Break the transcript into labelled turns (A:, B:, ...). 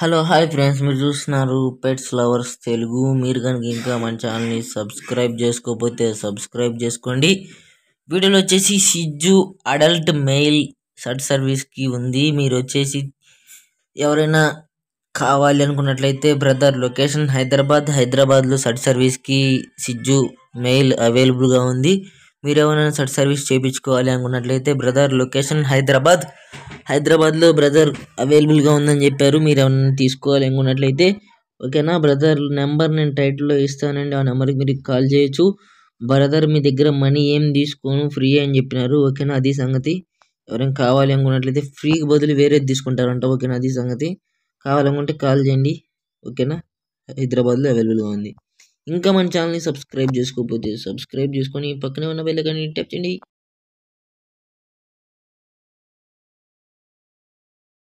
A: hello hi friends మీరు చూస్తున్నారు pets lovers Telugu మీరు కనుక ఇంకా మన ఛానల్ని సబ్స్క్రైబ్ చేసుకోకపోతే సబ్స్క్రైబ్ చేసుకోండి వీడియోలో వచ్చేసి సిజ్జు అడల్ట్ మెయిల్ సట్ సర్వీస్కి ఉంది మీరు వచ్చేసి ఎవరైనా కావాలి అనుకున్నట్లయితే బ్రదర్ లొకేషన్ హైదరాబాద్ హైదరాబాద్లో సట్ సర్వీస్కి సిజ్జు మెయిల్ అవైలబుల్గా ఉంది మీరు ఎవరైనా సట్ సర్వీస్ చేయించుకోవాలి అనుకున్నట్లయితే బ్రదర్ లొకేషన్ హైదరాబాద్ హైదరాబాద్లో బ్రదర్ అవైలబుల్గా ఉందని చెప్పారు మీరు ఏమైనా తీసుకోవాలి అనుకున్నట్లయితే ఓకేనా బ్రదర్ నెంబర్ నేను టైటిల్లో ఇస్తానండి ఆ నెంబర్కి మీరు కాల్ చేయొచ్చు బ్రదర్ మీ దగ్గర మనీ ఏం తీసుకోను ఫ్రీ అని చెప్పినారు ఓకేనా అది సంగతి ఎవరైనా కావాలి అనుకున్నట్లయితే ఫ్రీ బదులు వేరేది తీసుకుంటారంట ఓకేనా అది సంగతి కావాలనుకుంటే కాల్ చేయండి ఓకేనా హైదరాబాద్లో అవైలబుల్గా ఉంది ఇంకా మన ఛానల్ని సబ్స్క్రైబ్ చేసుకోకపోతే సబ్స్క్రైబ్ చేసుకొని పక్కనే ఉన్న బెల్
B: ఐకాన్ని ట్యాప్ చేయండి